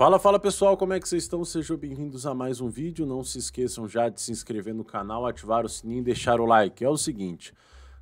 Fala, fala pessoal, como é que vocês estão? Sejam bem-vindos a mais um vídeo. Não se esqueçam já de se inscrever no canal, ativar o sininho e deixar o like. É o seguinte,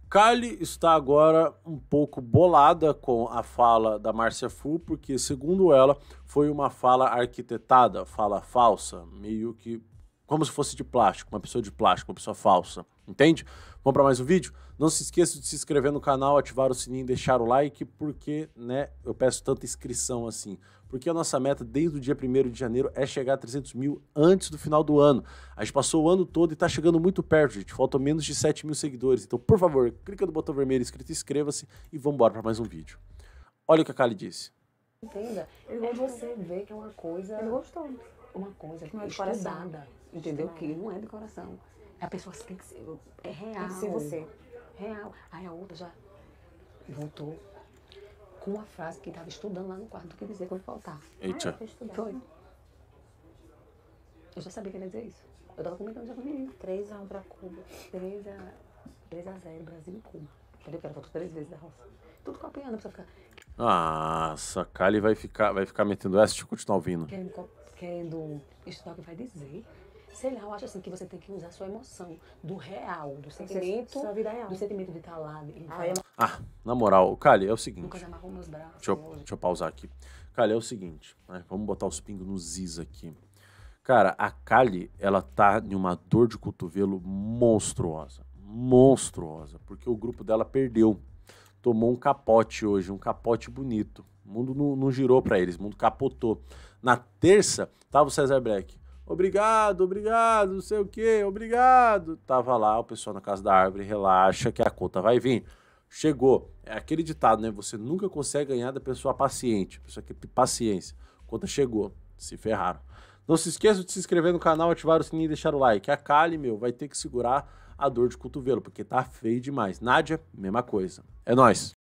Kylie está agora um pouco bolada com a fala da Márcia Fu, porque segundo ela, foi uma fala arquitetada, fala falsa, meio que como se fosse de plástico, uma pessoa de plástico, uma pessoa falsa, entende? Vamos para mais um vídeo? Não se esqueça de se inscrever no canal, ativar o sininho, deixar o like, porque né, eu peço tanta inscrição assim. Porque a nossa meta desde o dia 1 de janeiro é chegar a 300 mil antes do final do ano. A gente passou o ano todo e está chegando muito perto, gente. Faltam menos de 7 mil seguidores. Então, por favor, clica no botão vermelho inscrito, inscreva-se e vamos embora para mais um vídeo. Olha o que a Kali disse. Entenda, igual você ver que é uma coisa... Ele gostou uma coisa que não é estudada, é entendeu? Não. Que não é de coração. É a pessoa tem que ser, é real. Tem que ser você. Real. Aí a outra já voltou com uma frase que estava estudando lá no quarto do que dizer quando faltar. Eita. Ah, Foi. Eu já sabia que ele ia dizer isso. Eu estava comentando já com o menino. 3x1 Cuba. 3x0 a... Brasil e Cuba. Entendeu? Que ela voltou três vezes da roça. Tudo copiando, a pessoa ficar. Nossa, a Kali vai ficar, vai ficar metendo essa, deixa eu continuar ouvindo. Querendo querendo estudar é o que vai dizer. Sei lá, eu acho assim que você tem que usar a sua emoção do real, do sentimento, sua vida real. do sentimento de estar lá. Ah, é? ah, na moral, Kali, é o seguinte. Nunca já meus braços. Deixa eu, deixa eu, pausar aqui. Kali, é o seguinte, né? Vamos botar os pingos nos is aqui. Cara, a Kali, ela tá em uma dor de cotovelo monstruosa. Monstruosa. Porque o grupo dela perdeu tomou um capote hoje, um capote bonito. O mundo não, não girou para eles, o mundo capotou. Na terça, tava o César Black. Obrigado, obrigado, não sei o quê, obrigado. Tava lá o pessoal na casa da árvore, relaxa que a conta vai vir. Chegou. É aquele ditado, né? Você nunca consegue ganhar da pessoa paciente. Pessoa que tem paciência. Conta chegou. Se ferraram. Não se esqueça de se inscrever no canal, ativar o sininho e deixar o like. A Kali, meu, vai ter que segurar a dor de cotovelo, porque tá feio demais. Nádia, mesma coisa. É nós.